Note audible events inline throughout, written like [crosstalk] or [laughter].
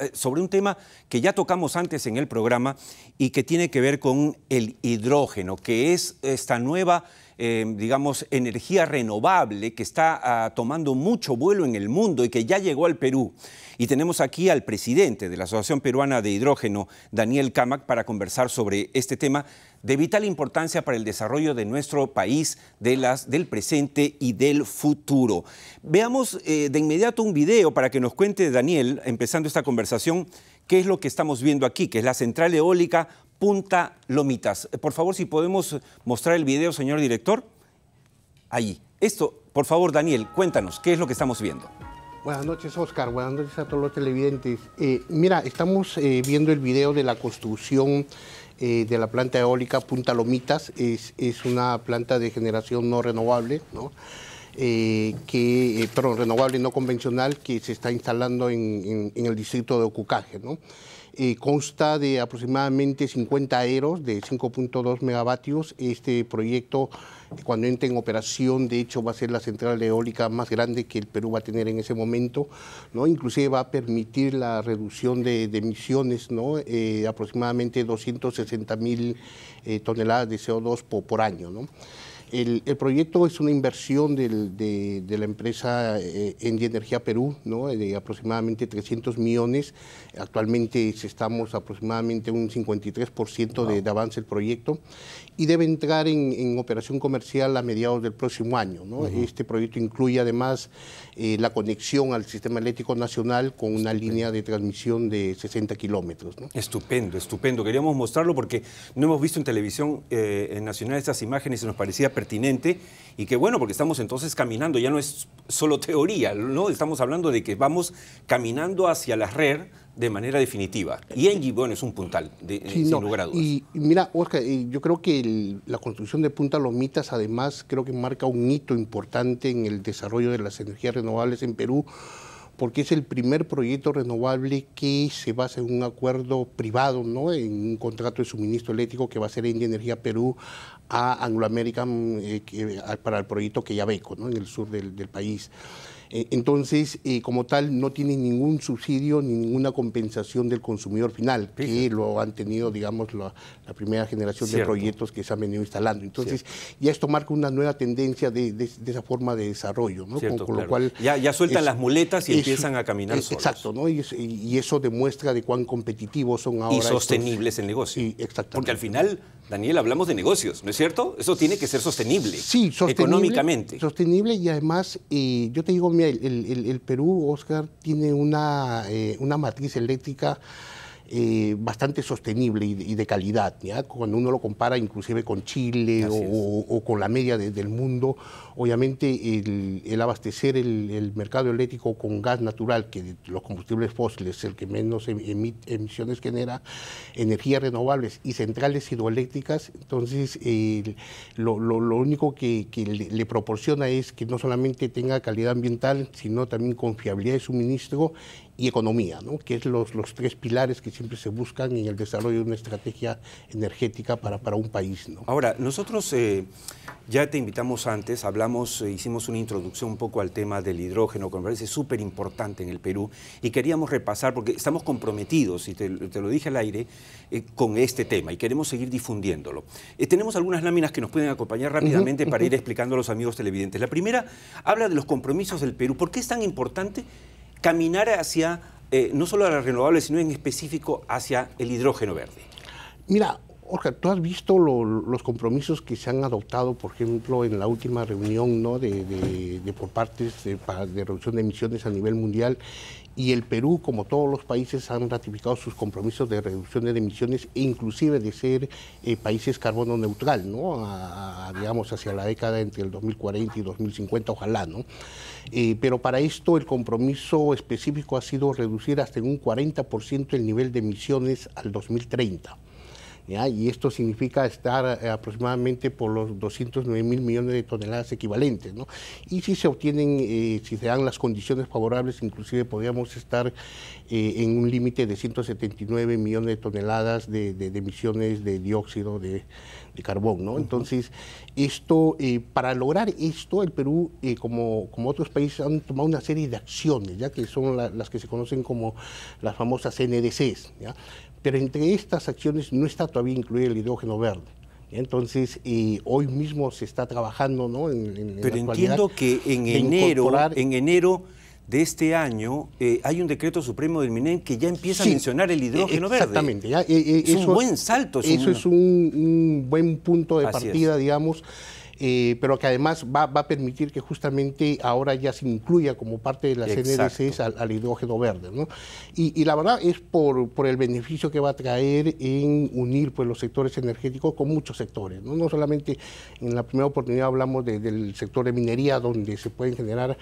Eh, sobre un tema que ya tocamos antes en el programa y que tiene que ver con el hidrógeno, que es esta nueva Em, digamos, energía renovable que está ah, tomando mucho vuelo en el mundo y que ya llegó al Perú. Y tenemos aquí al presidente de la Asociación Peruana de Hidrógeno, Daniel Camac, para conversar sobre este tema de vital importancia para el desarrollo de nuestro país, de las, del presente y del futuro. Veamos eh, de inmediato un video para que nos cuente Daniel, empezando esta conversación, qué es lo que estamos viendo aquí, que es la central eólica Punta Lomitas. Eh, por favor, si podemos mostrar el video, señor director. Ahí. Esto, por favor, Daniel, cuéntanos, ¿qué es lo que estamos viendo? Buenas noches, Oscar. Buenas noches a todos los televidentes. Eh, mira, estamos eh, viendo el video de la construcción de la planta eólica Punta Lomitas. Es, es una planta de generación no renovable, ¿no? que, perdón, renovable no convencional que se está instalando en, el distrito de Ocucaje. ¿no? Eh, consta de aproximadamente 50 aeros de 5.2 megavatios. Este proyecto, cuando entre en operación, de hecho va a ser la central eólica más grande que el Perú va a tener en ese momento. ¿no? Inclusive va a permitir la reducción de, emisiones, ¿no? Eh, aproximadamente 260 mil eh, toneladas de CO2 por, por año. ¿no? El, proyecto es una inversión de, la empresa eh, Endi Energía Perú, ¿no? de aproximadamente 300 millones. Actualmente estamos aproximadamente un 53% de, avance el proyecto y debe entrar en, en operación comercial a mediados del próximo año. Este proyecto incluye además eh, la conexión al sistema eléctrico nacional con una línea de transmisión de 60 kilómetros. Estupendo, estupendo. Queríamos mostrarlo porque no hemos visto en televisión eh, nacional estas imágenes y nos parecía pertinente y que bueno, porque estamos entonces caminando, ya no es solo teoría, ¿no? Estamos hablando de que vamos caminando hacia la red de manera definitiva. Y Engie, bueno, es un puntal, de, eh, sin lugar a dudas. Y mira, Oscar, eh, yo creo que la construcción de Punta Lomitas, además, creo que marca un hito importante en el desarrollo de las energías renovables en Perú porque es el primer proyecto renovable que se basa en un acuerdo privado, ¿no? en un contrato de suministro eléctrico que va a ser India Energía Perú a Anglo American eh, para el proyecto que ya ¿no? en el sur del país. Eh, entonces, eh, como tal, no tiene ningún subsidio ni ninguna compensación del consumidor final, que lo han tenido, digamos, la, primera generación de proyectos que se han venido instalando. Entonces, ya esto marca una nueva tendencia de, esa forma de desarrollo, ¿no? con, lo cual, ya, sueltan las muletas y empiezan a caminar. solos. Exacto, ¿no? Y, eso demuestra de cuán competitivos son ahora. Y sostenibles el negocio. exactamente. Porque al final, Daniel, hablamos de negocios, ¿no es cierto? Eso tiene que ser sostenible. Sí, sostenible. Económicamente. Sostenible y además, eh, yo te digo, el, Perú, Oscar, tiene una, eh, una matriz eléctrica eh, bastante sostenible y de, calidad, cuando uno lo compara inclusive con Chile o, con la media del mundo, obviamente el, abastecer el, mercado eléctrico con gas natural, que los combustibles fósiles, el que menos em, emite, emisiones genera, energías renovables y centrales hidroeléctricas, entonces lo, único que, le, le proporciona es que no solamente tenga calidad ambiental, sino también confiabilidad de suministro y economía, ¿no? que es los, tres pilares que siempre se buscan en el desarrollo de una estrategia energética para, para un país. ¿no? Ahora, nosotros eh, ya te invitamos antes, hablamos, eh, hicimos una introducción un poco al tema del hidrógeno, que me parece súper importante en el Perú, y queríamos repasar, porque estamos comprometidos, y te, lo dije al aire, eh, con este tema, y queremos seguir difundiéndolo. tenemos algunas láminas que nos pueden acompañar rápidamente para ir explicando a los amigos televidentes. La primera habla de los compromisos del Perú. ¿Por qué es tan importante? caminar hacia, eh, no solo a las renovables, sino en específico hacia el hidrógeno verde? Mira, Orca, tú has visto los compromisos que se han adoptado, por ejemplo, en la última reunión de, por partes de, reducción de emisiones a nivel mundial y el Perú, como todos los países, han ratificado sus compromisos de reducción de emisiones e inclusive de ser eh, países carbono neutral, ¿no? digamos, hacia la década entre el 2040 y 2050, ojalá, ¿no? Eh, pero para esto el compromiso específico ha sido reducir hasta en un 40% el nivel de emisiones al 2030 y esto significa estar eh, aproximadamente por los 209 mil millones de toneladas equivalentes. ¿no? Y si se obtienen, eh, si se dan las condiciones favorables, inclusive podríamos estar eh, en un límite de 179 millones de toneladas de, emisiones de dióxido de, carbón. ¿no? Entonces, esto, para lograr esto, el Perú, como, como otros países, han tomado una serie de acciones, ya que son las que se conocen como las famosas NDCs. ¿ya? pero entre estas acciones no está todavía incluido el hidrógeno verde. Entonces, hoy mismo se está trabajando, ¿no? En, en, pero entiendo que en enero, en enero de este año eh, hay un decreto supremo del MINEM que ya empieza a mencionar el hidrógeno verde. Exactamente. Eh, eh, es un buen salto. eso es un, buen punto de partida, digamos. Eh, pero que además va, a permitir que justamente ahora ya se incluya como parte de las NDCs al, hidrógeno verde. Y, la verdad es por, el beneficio que va a traer en unir pues, los sectores energéticos con muchos sectores. No, solamente en la primera oportunidad hablamos del sector de minería, donde se pueden generar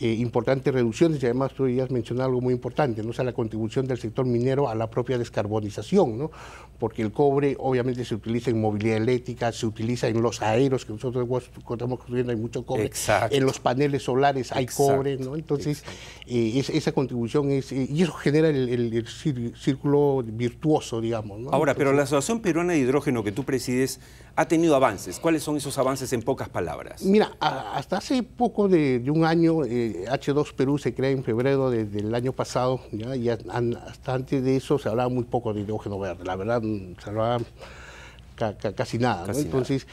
eh, importantes reducciones y además tú ya has mencionado algo muy importante, ¿no? O sea, la contribución del sector minero a la propia descarbonización, ¿no? Porque el cobre obviamente se utiliza en movilidad eléctrica, se utiliza en los aeros que nosotros estamos construyendo, hay mucho cobre, en los paneles solares hay cobre, ¿no? Entonces, eh, esa contribución es, eh, y eso genera el, círculo virtuoso, digamos. Ahora, pero la Asociación Peruana de Hidrógeno que tú presides ha tenido avances. ¿Cuáles son esos avances en pocas palabras? Mira, hasta hace poco de, un año, H2 eh, Perú se crea en febrero del año pasado, ¿ya? y hasta antes de eso se hablaba muy poco de hidrógeno verde, la verdad se hablaba casi nada. Entonces,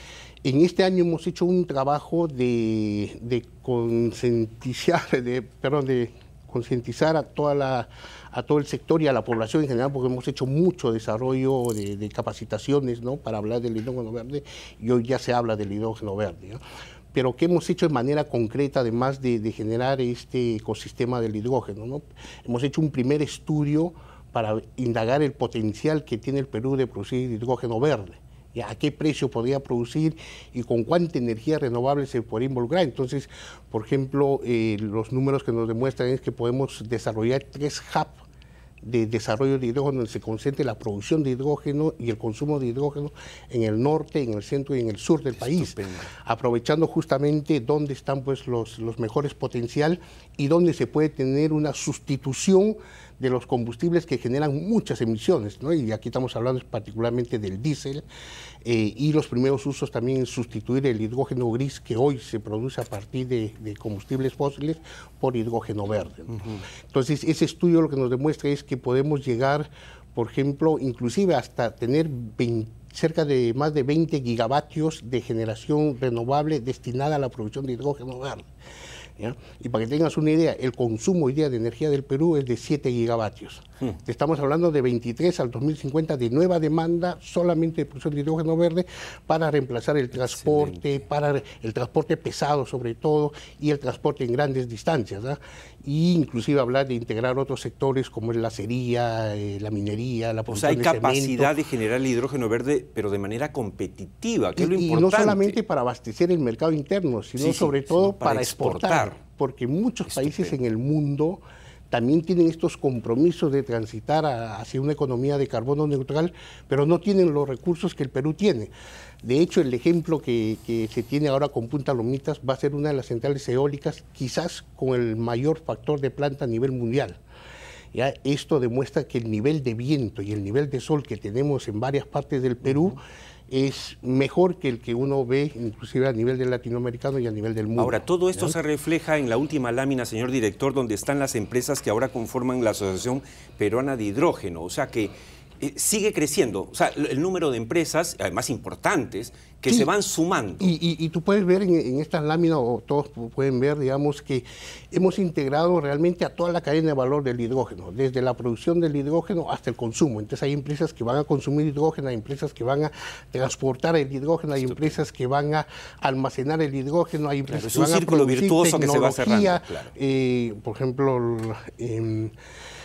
en este año hemos hecho un trabajo de concientizar, de, perdón, de concientizar a toda la a todo el sector y a la población en general, porque hemos hecho mucho desarrollo de, capacitaciones ¿no? para hablar del hidrógeno verde y hoy ya se habla del hidrógeno verde. pero qué hemos hecho de manera concreta, además de, generar este ecosistema del hidrógeno. ¿no? Hemos hecho un primer estudio para indagar el potencial que tiene el Perú de producir hidrógeno verde a qué precio podría producir y con cuánta energía renovable se podría involucrar. Entonces, por ejemplo, eh, los números que nos demuestran es que podemos desarrollar tres hubs de desarrollo de hidrógeno donde se concentre la producción de hidrógeno y el consumo de hidrógeno en el norte, en el centro y en el sur del país, aprovechando justamente dónde están pues los, los mejores potencial y dónde se puede tener una sustitución de los combustibles que generan muchas emisiones, ¿no? y aquí estamos hablando particularmente del diésel, eh, y los primeros usos también en sustituir el hidrógeno gris que hoy se produce a partir de, combustibles fósiles por hidrógeno verde. Entonces, ese estudio lo que nos demuestra es que podemos llegar, por ejemplo, inclusive hasta tener cerca de más de 20 gigavatios de generación renovable destinada a la producción de hidrógeno verde. Y para que tengas una idea, el consumo hoy día de energía del Perú es de 7 gigavatios. Hmm. Estamos hablando de 23 al 2050 de nueva demanda solamente de producción de hidrógeno verde para reemplazar el transporte, para el transporte pesado sobre todo y el transporte en grandes distancias. ¿ah? Y inclusive hablar de integrar otros sectores como es la acería, eh, la minería, la producción O sea, hay capacidad de generar el hidrógeno verde, pero de manera competitiva, que es lo importante. Y no solamente para abastecer el mercado interno, sino sobre todo para, exportar porque muchos este países en el mundo también tienen estos compromisos de transitar hacia una economía de carbono neutral, pero no tienen los recursos que el Perú tiene. De hecho, el ejemplo que, se tiene ahora con Punta Lomitas va a ser una de las centrales eólicas, quizás con el mayor factor de planta a nivel mundial. Ya, esto demuestra que el nivel de viento y el nivel de sol que tenemos en varias partes del Perú es mejor que el que uno ve inclusive a nivel del latinoamericano y a nivel del mundo. Ahora, todo esto se refleja en la última lámina, señor director, donde están las empresas que ahora conforman la Asociación Peruana de Hidrógeno. O sea que eh, sigue creciendo. O sea, el número de empresas, además importantes, que se van sumando. Y, tú puedes ver en, esta estas láminas, o todos pueden ver, digamos, que hemos integrado realmente a toda la cadena de valor del hidrógeno, desde la producción del hidrógeno hasta el consumo. Entonces hay empresas que van a consumir hidrógeno, hay empresas que van a transportar el hidrógeno, hay empresas que van a almacenar el hidrógeno, hay empresas que van a producir virtuoso que se va cerrando, eh, por ejemplo, el... Em,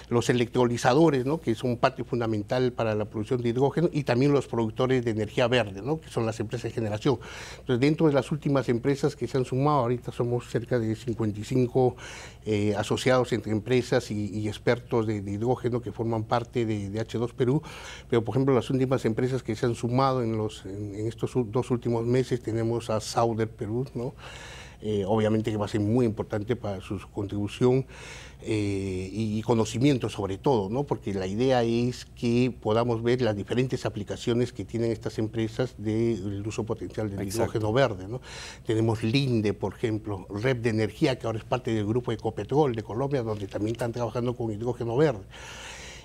los electrolizadores, ¿no? que es un fundamental para la producción de hidrógeno, y también los productores de energía verde, ¿no? que son las empresas de generación. Entonces, dentro de las últimas empresas que se han sumado, ahorita somos cerca de 55 eh, asociados entre empresas y, expertos de, hidrógeno que forman parte de, H2 Perú, pero por ejemplo las últimas empresas que se han sumado en, los, en, estos dos últimos meses tenemos a Sauder Perú, ¿no? Eh, obviamente que va a ser muy importante para su contribución eh, y conocimiento sobre todo, porque la idea es que podamos ver las diferentes aplicaciones que tienen estas empresas del uso potencial del hidrógeno verde. Tenemos Linde, por ejemplo, Rep de Energía, que ahora es parte del grupo Ecopetrol de Colombia, donde también están trabajando con hidrógeno verde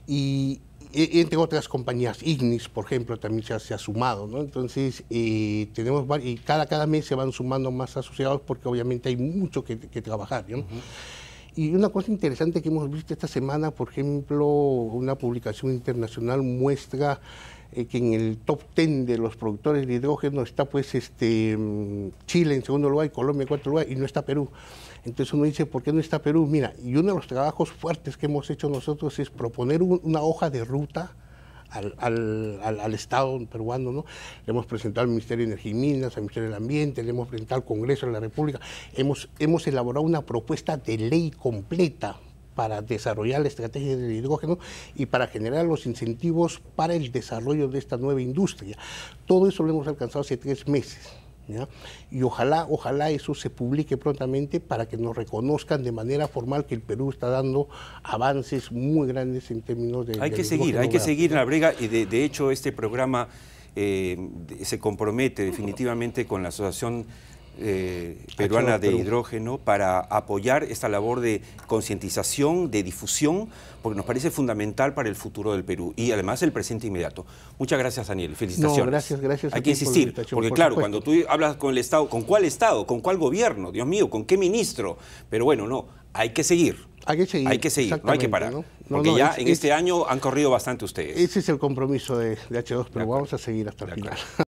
y entre otras compañías, Ignis, por ejemplo, también se ha, sumado, Entonces, tenemos y cada, cada mes se van sumando más asociados porque obviamente hay mucho que, trabajar, Y una cosa interesante que hemos visto esta semana, por ejemplo, una publicación internacional muestra eh, que en el top 10 de los productores de hidrógeno está pues este mm, Chile en segundo lugar y Colombia en cuarto lugar y no está Perú. Entonces uno dice, ¿por qué no está Perú? Mira, y uno de los trabajos fuertes que hemos hecho nosotros es proponer una hoja de ruta al, Estado peruano, ¿no? Le hemos presentado al Ministerio de Energía y Minas, al Ministerio del Ambiente, le hemos presentado al Congreso de la República. Hemos, hemos elaborado una propuesta de ley completa para desarrollar la estrategia del hidrógeno y para generar los incentivos para el desarrollo de esta nueva industria. Todo eso lo hemos alcanzado hace tres meses. Y ojalá, ojalá eso se publique prontamente para que nos reconozcan de manera formal que el Perú está dando avances muy grandes en términos de... Hay que seguir, hay que seguir la brega y de, hecho este programa eh, se compromete definitivamente con la Asociación eh, peruana de hidrógeno para apoyar esta labor de concientización, de difusión, porque nos parece fundamental para el futuro del Perú y además el presente inmediato. Muchas gracias, Daniel. Felicitaciones. No, gracias, gracias. Hay que insistir, porque claro, cuando tú hablas con el Estado, ¿con cuál Estado? ¿Con cuál gobierno? Dios mío, ¿con qué ministro? Pero bueno, no, hay que seguir. Hay que seguir. Hay que seguir, no hay que parar. porque ya en este año han corrido bastante ustedes. Ese es el compromiso de, H2, pero vamos a seguir hasta el final. [laughs]